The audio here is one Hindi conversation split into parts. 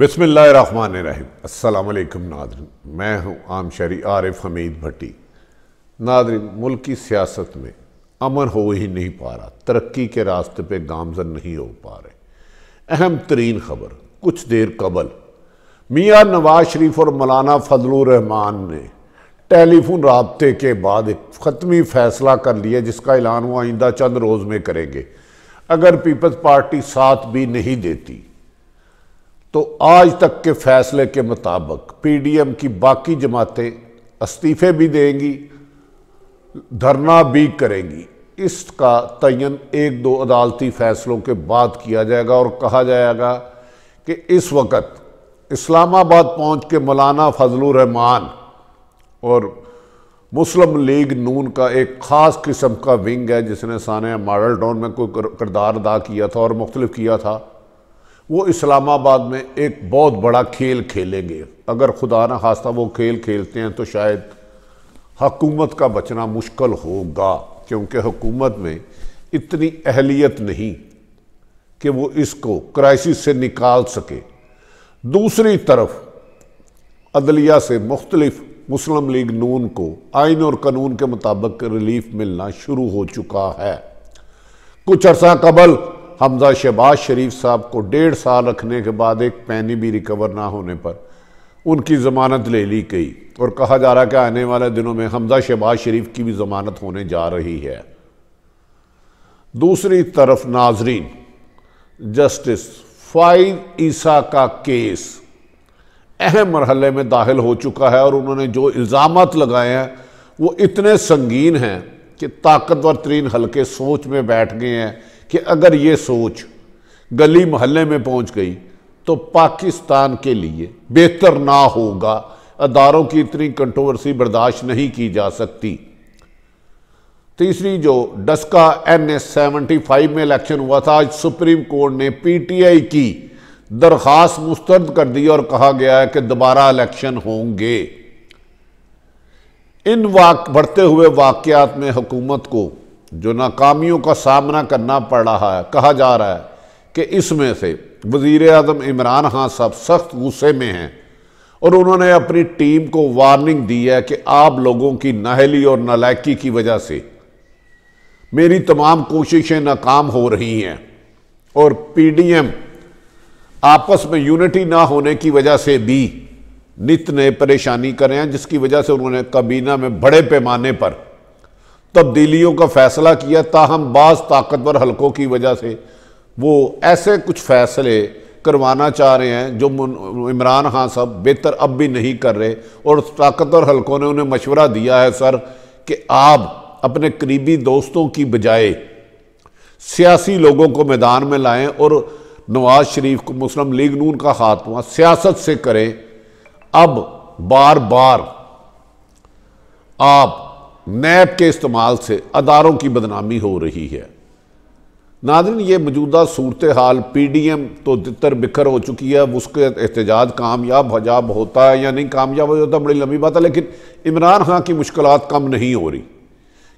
बसमिल्लाम अलैक्म नादरन मैं हूं आम शरी आरिफ हमीद भट्टी नादरन मुल्क की सियासत में अमन हो ही नहीं पा रहा तरक्की के रास्ते पे गामजन नहीं हो पा रहे अहम तरीन खबर कुछ देर कबल मियाँ नवाज शरीफ और मौलाना फजलरहमान ने टेलीफोन रबते के बाद एक ख़त्मी फ़ैसला कर लिया जिसका ऐलान वो आइंदा चंद रोज़ में करेंगे अगर पीपल्स पार्टी साथ भी नहीं देती तो आज तक के फैसले के मुताबिक पीडीएम की बाकी जमातें इस्तीफे भी देंगी धरना भी करेंगी इसका तयन एक दो अदालती फैसलों के बाद किया जाएगा और कहा जाएगा कि इस वक्त इस्लामाबाद पहुंच के मौलाना रहमान और मुस्लिम लीग नून का एक ख़ास किस्म का विंग है जिसने सान मॉडल टाउन में कोई किरदार अदा किया था और मुख्तलिफ किया था वो इस्लामाबाद में एक बहुत बड़ा खेल खेलेंगे अगर खुदा न खास्ता वो खेल खेलते हैं तो शायद हकूमत का बचना मुश्किल होगा क्योंकि हुकूमत में इतनी अहलियत नहीं कि वो इसको क्राइसिस से निकाल सके दूसरी तरफ अदलिया से मुख्तलफ मुस्लिम लीग नून को आइन और कानून के मुताबिक रिलीफ मिलना शुरू हो चुका है कुछ अरसा कबल हमजा शहबाज शरीफ साहब को डेढ़ साल रखने के बाद एक पैनी भी रिकवर ना होने पर उनकी ज़मानत ले ली गई और कहा जा रहा है कि आने वाले दिनों में हमजा शहबाज शरीफ की भी ज़मानत होने जा रही है दूसरी तरफ नाजरीन जस्टिस फाइव ईसा का केस अहम मरहले में दाखिल हो चुका है और उन्होंने जो इल्जाम लगाए हैं वो इतने संगीन हैं कि ताकतवर तरीन हल्के सोच में बैठ गए हैं कि अगर ये सोच गली मोहल्ले में पहुंच गई तो पाकिस्तान के लिए बेहतर ना होगा अदारों की इतनी कंट्रोवर्सी बर्दाश्त नहीं की जा सकती तीसरी जो डस्का एन एस सेवेंटी फाइव में इलेक्शन हुआ था आज सुप्रीम कोर्ट ने पीटीआई की दरखास्त मुस्तरद कर दी और कहा गया है कि दोबारा इलेक्शन होंगे इन वाक बढ़ते हुए वाकयात में हुकूमत को जो नाकामियों का सामना करना पड़ रहा है कहा जा रहा है कि इसमें से वज़ी अजम इमरान खान साहब सख्त गुस्से में हैं और उन्होंने अपनी टीम को वार्निंग दी है कि आप लोगों की नहली और नलायकी की वजह से मेरी तमाम कोशिशें नाकाम हो रही हैं और पीडीएम आपस में यूनिटी ना होने की वजह से भी नित नए परेशानी कर रहे हैं जिसकी वजह से उन्होंने काबीना में बड़े पैमाने पर तब्दीलियों का फैसला किया ताहम बाज़ ताकतवर हलकों की वजह से वो ऐसे कुछ फैसले करवाना चाह रहे हैं जो इमरान खान साहब बेहतर अब भी नहीं कर रहे और ताकतवर हलकों ने उन्हें मशवरा दिया है सर कि आप अपने करीबी दोस्तों की बजाय सियासी लोगों को मैदान में लाएं और नवाज शरीफ को मुस्लिम लीग नून का खात्मा सियासत से करें अब बार बार आप नैब के इस्तेमाल से अदारों की बदनामी हो रही है नादरन ये मौजूदा सूरत हाल पी डी एम तो तितर बिखर हो चुकी है उसके एहतजाज कामयाब हजाब होता है या नहीं कामयाब हो जाता बड़ी लंबी बात है लेकिन इमरान खां की मुश्किल कम नहीं हो रही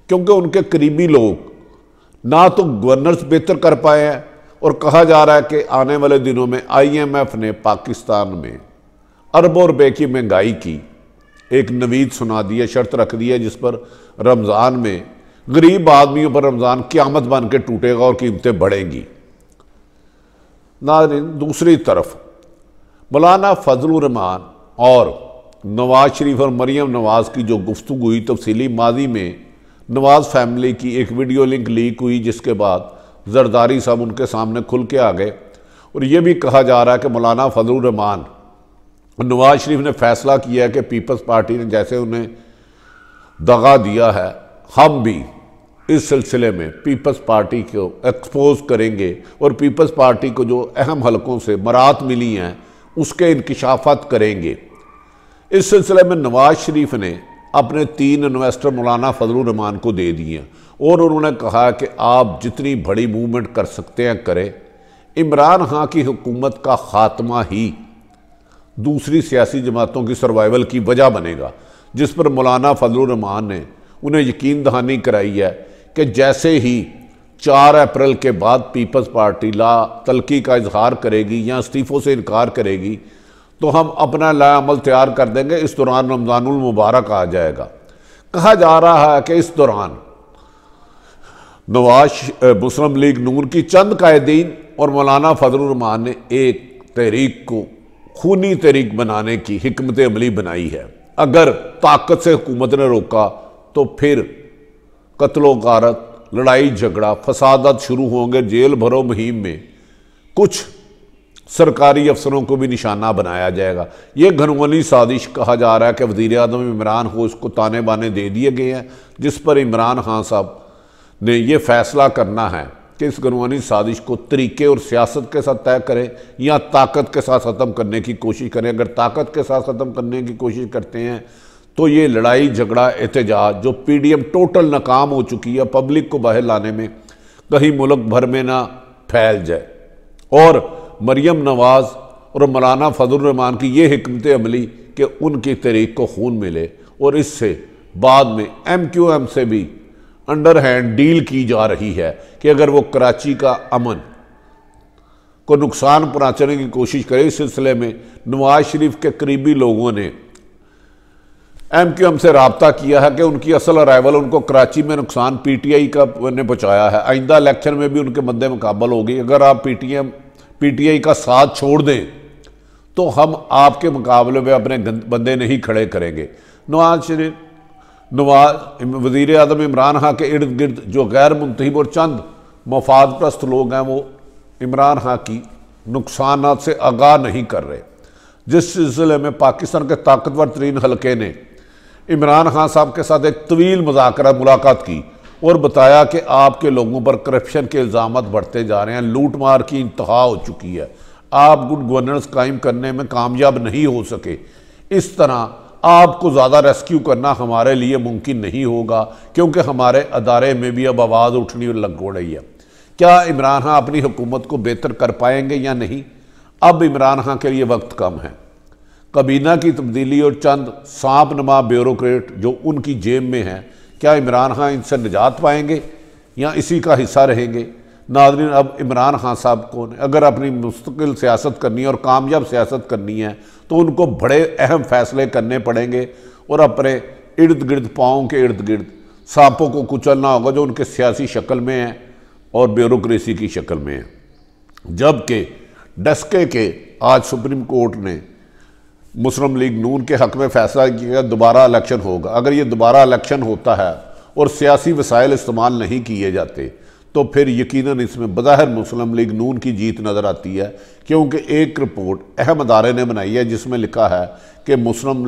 क्योंकि उनके करीबी लोग ना तो गवर्नर्स बेहतर कर पाए हैं और कहा जा रहा है कि आने वाले दिनों में आई एम एफ ने पाकिस्तान में अरबों रुपये की महंगाई की एक नवीद सुना दी है शर्त रख दी है जिस पर रमज़ान में गरीब आदमियों पर रमज़ान क़्यामत बन के टूटेगा और कीमतें बढ़ेंगी नाजरीन दूसरी तरफ मौलाना फजलरहमान और नवाज़ शरीफ और मरीम नवाज़ की जो गुफ्तु हुई तफसीली माजी में नवाज़ फैमिली की एक वीडियो लिंक लीक हुई जिसके बाद जरदारी साहब उनके सामने खुल के आ गए और ये भी कहा जा रहा है कि मौलाना फजलरहमान नवाज शरीफ ने फैसला किया कि पीपल्स पार्टी ने जैसे उन्हें दगा दिया है हम भी इस सिलसिले में पीपल्स पार्टी को एक्सपोज करेंगे और पीपल्स पार्टी को जो अहम हलकों से मरात मिली हैं उसके इनकशाफत करेंगे इस सिलसिले में नवाज शरीफ ने अपने तीन इन्वेस्टर मौलाना फजल रहमान को दे दिए और उन्होंने कहा कि आप जितनी बड़ी मूवमेंट कर सकते हैं करें इमरान खां की हुकूमत का ख़ात्मा ही दूसरी सियासी जमातों की सर्वाइवल की वजह बनेगा जिस पर मौलाना फजलरहमान ने उन्हें यकीन दहानी कराई है कि जैसे ही चार अप्रैल के बाद पीपल्स पार्टी ला तलकी का इजहार करेगी या इस्तीफ़ों से इनकार करेगी तो हम अपना लामल तैयार कर देंगे इस दौरान रमज़ानमबारक आ जाएगा कहा जा रहा है कि इस दौरान नवाज मुस्लिम लीग नून की चंद कायदीन और मौलाना फजलरहमान ने एक तहरीक को खूनी तहरीक बनाने की हमत अमली बनाई है अगर ताकत से हुकूमत ने रोका तो फिर कत्लों गारत लड़ाई झगड़ा फसादत शुरू होंगे जेल भरो मुहिम में कुछ सरकारी अफसरों को भी निशाना बनाया जाएगा ये घनवली साजिश कहा जा रहा है कि वजीर अजम इमरान को उसको ताने बाने दे दिए गए हैं जिस पर इमरान खान साहब ने यह फैसला करना है कि इस गनवानी साजिश को तरीके और सियासत के साथ तय करें या ताकत के साथ ख़त्म करने की कोशिश करें अगर ताकत के साथ ख़त्म करने की कोशिश करते हैं तो ये लड़ाई झगड़ा एहतजा जो पीडीएम टोटल नाकाम हो चुकी है पब्लिक को बाहर लाने में कहीं मुल्क भर में ना फैल जाए और मरियम नवाज़ और मौलाना फजलरहमान की ये हमत अमली कि उनकी तरीक को खून मिले और इससे बाद में एम क्यू एम से भी अंडर हैंड डील की जा रही है कि अगर वो कराची का अमन को नुकसान पहुँचाने की कोशिश करे इस सिलसिले में नवाज शरीफ के करीबी लोगों ने एम क्यू एम से रबता किया है कि उनकी असल अराइवल उनको कराची में नुकसान पी टी आई का ने पहुँचाया है आइंदा इलेक्शन में भी उनके मद्दे मुकाबल होगी अगर आप P T M P T I का साथ छोड़ दें तो हम आपके मुकाबले में अपने बंदे नहीं खड़े करेंगे नवाज शरीफ नवाज वजीर अजम इमरान खां के इर्द गिर्द जो गैर मुंतब और चंद मफाद प्रस्त लोग हैं वो इमरान खां की नुकसान से आगाह नहीं कर रहे जिस सिलसिले में पाकिस्तान के ताकतवर तरीन हल्के ने इमरान खान साहब के साथ एक तवील मुजाकर मुलाकात की और बताया कि आपके लोगों पर करप्शन के इल्ज़ाम बढ़ते जा रहे हैं लूट मार की इंतहा हो चुकी है आप गुड गवर्नेंस कायम करने में कामयाब नहीं हो सके इस तरह आपको ज़्यादा रेस्क्यू करना हमारे लिए मुमकिन नहीं होगा क्योंकि हमारे अदारे में भी अब आवाज़ उठनी और लग रही है क्या इमरान खां अपनी हुकूमत को बेहतर कर पाएंगे या नहीं अब इमरान खां के लिए वक्त कम है कबीना की तब्दीली और चंद सांप नमा ब्यूरोट जो उनकी जेब में हैं क्या इमरान खां इनसे निजात पाएंगे या इसी का हिस्सा रहेंगे नाजरीन अब इमरान खान साहब को अगर अपनी मुस्तकिल सियासत करनी है और कामयाब सियासत करनी है तो उनको बड़े अहम फैसले करने पड़ेंगे और अपने इर्द गिर्द पाँव के इर्द गिर्द सांपों को कुचलना होगा जो उनके सियासी शक्ल में है और ब्यूरोसी की शक्ल में है जबकि डस्के के आज सुप्रीम कोर्ट ने मुस्लिम लीग नून के हक में फैसला किया दोबारा इलेक्शन होगा अगर ये दोबारा इलेक्शन होता है और सियासी वसाइल इस्तेमाल नहीं किए जाते तो फिर यकीनन इसमें बज़ाहिर मुस्लिम लीग नून की जीत नज़र आती है क्योंकि एक रिपोर्ट अहम अदारे ने बनाई है जिसमें लिखा है कि मुस्लिम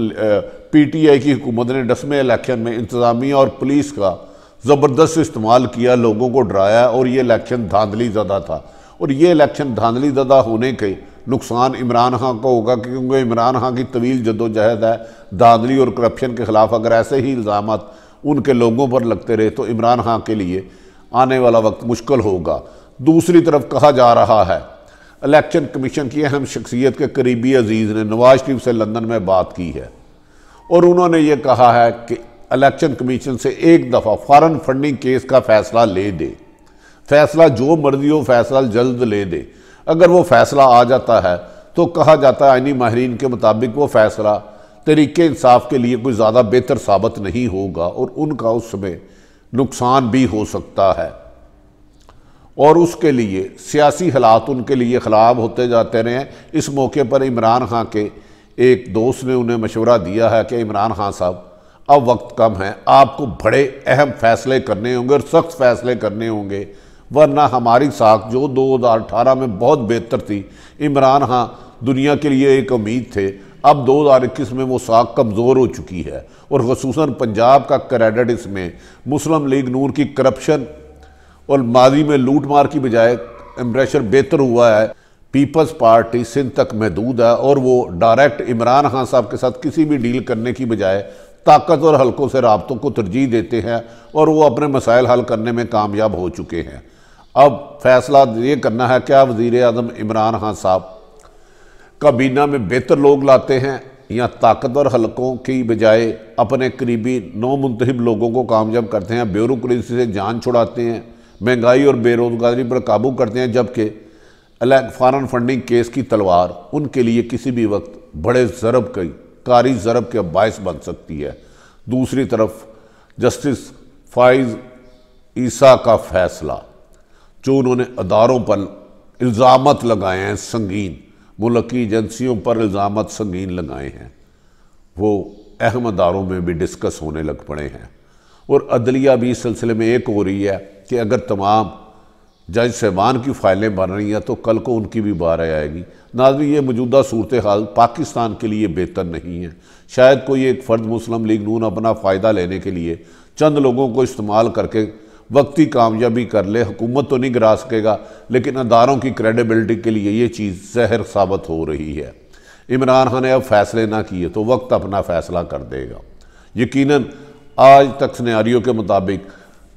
पी टी आई की हुकूमत ने दसवें इलेक्शन में इंतज़ामिया और पुलिस का ज़बरदस्त इस्तेमाल किया लोगों को डराया और ये इलेक्शन धांधली ज़दा था और ये इलेक्शन धांधली ज़्यादा होने के नुकसान इमरान खां को होगा क्योंकि इमरान खां की तवील जदोजहद है धांधली और करप्शन के ख़िलाफ़ अगर ऐसे ही इल्ज़ाम उनके लोगों पर लगते रहे तो इमरान खां के लिए आने वाला वक्त मुश्किल होगा दूसरी तरफ कहा जा रहा है इलेक्शन कमीशन की अहम शख्सियत के करीबी अजीज़ ने नवाज शरीफ से लंदन में बात की है और उन्होंने ये कहा है कि इलेक्शन कमीशन से एक दफ़ा फ़ारन फंडिंग केस का फ़ैसला ले दे फैसला जो मर्जी हो फैसला जल्द ले दे अगर वो फैसला आ जाता है तो कहा जाता है आइनी माहरीन के मुताबिक वो फ़ैसला तरीके इंसाफ के लिए कोई ज़्यादा बेहतर साबित नहीं होगा और उनका उस समय नुकसान भी हो सकता है और उसके लिए सियासी हालात उनके लिए ख़राब होते जाते रहे इस मौके पर इमरान खां के एक दोस्त ने उन्हें मशवरा दिया है कि इमरान खां साहब अब वक्त कम है आपको बड़े अहम फैसले करने होंगे और सख्त फैसले करने होंगे वरना हमारी साख जो 2018 में बहुत बेहतर थी इमरान खां दुनिया के लिए एक उम्मीद थे अब 2021 में वो साख कमज़ोर हो चुकी है और खसूस पंजाब का क्रेडिट इसमें मुस्लिम लीग नूर की करप्शन और माजी में लूट मार की बजाय एम्प्रेशर बेहतर हुआ है पीपल्स पार्टी सिंध तक महदूद है और वो डायरेक्ट इमरान खान साहब के साथ किसी भी डील करने की बजाय ताकत और हलकों से रबतों को तरजीह देते हैं और वो अपने मसाइल हल करने में कामयाब हो चुके हैं अब फैसला ये करना है क्या वज़ी अजम इमरान खान साहब काबीना में बेहतर लोग लाते हैं या ताकतवर हलकों की बजाय अपने करीबी नौ मुंतब लोगों को कामयाब करते हैं ब्यूरोसी से जान छुड़ाते हैं महंगाई और बेरोज़गारी पर काबू करते हैं जबकि फ़ारन फंडिंग केस की तलवार उनके लिए किसी भी वक्त बड़े ज़रब कई कारी ज़रब के बायस बन सकती है दूसरी तरफ जस्टिस फाइज ईसा का फैसला जो उन्होंने अदारों पर इल्ज़ाम लगाए हैं संगीन मुलकी एजेंसियों पर इल्ज़ाम संगीन लगाए हैं वो अहम अदारों में भी डिस्कस होने लग पड़े हैं और अदलिया भी इस सिलसिले में एक हो रही है कि अगर तमाम जज साहबान की फ़ाइलें बन रही हैं तो कल को उनकी भी बार आएगी नाजी ये मौजूदा सूरत हाल पाकिस्तान के लिए बेहतर नहीं है शायद कोई एक फ़र्द मुस्लिम लीग नून अपना फ़ायदा लेने के लिए चंद लोगों को इस्तेमाल करके वक्ती कामयाबी कर ले हुकूमत तो नहीं गिरा सकेगा लेकिन अदारों की क्रेडिबिलिटी के लिए ये चीज़ जहर साबित हो रही है इमरान खान ने अब फैसले ना किए तो वक्त अपना फैसला कर देगा यकीन आज तक स्नैरियो के मुताबिक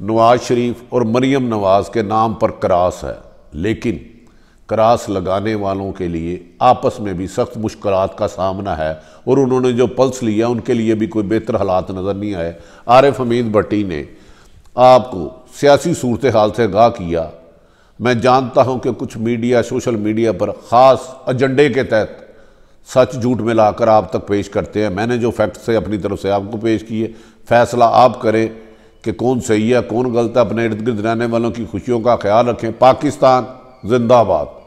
नवाज शरीफ और मरीम नवाज़ के नाम पर क्रास है लेकिन क्रास लगाने वालों के लिए आपस में भी सख्त मुश्किल का सामना है और उन्होंने जो पल्स लिया उनके लिए भी कोई बेहतर हालात नज़र नहीं आए आरिफ हमीद भट्टी ने आपको सियासी सूरत हाल से आगाह किया मैं जानता हूं कि कुछ मीडिया सोशल मीडिया पर ख़ास एजेंडे के तहत सच झूठ में आप तक पेश करते हैं मैंने जो फैक्ट से अपनी तरफ से आपको पेश किए फैसला आप करें कि कौन सही है कौन गलत है अपने इर्द गिर्द रहने वालों की खुशियों का ख्याल रखें पाकिस्तान जिंदाबाद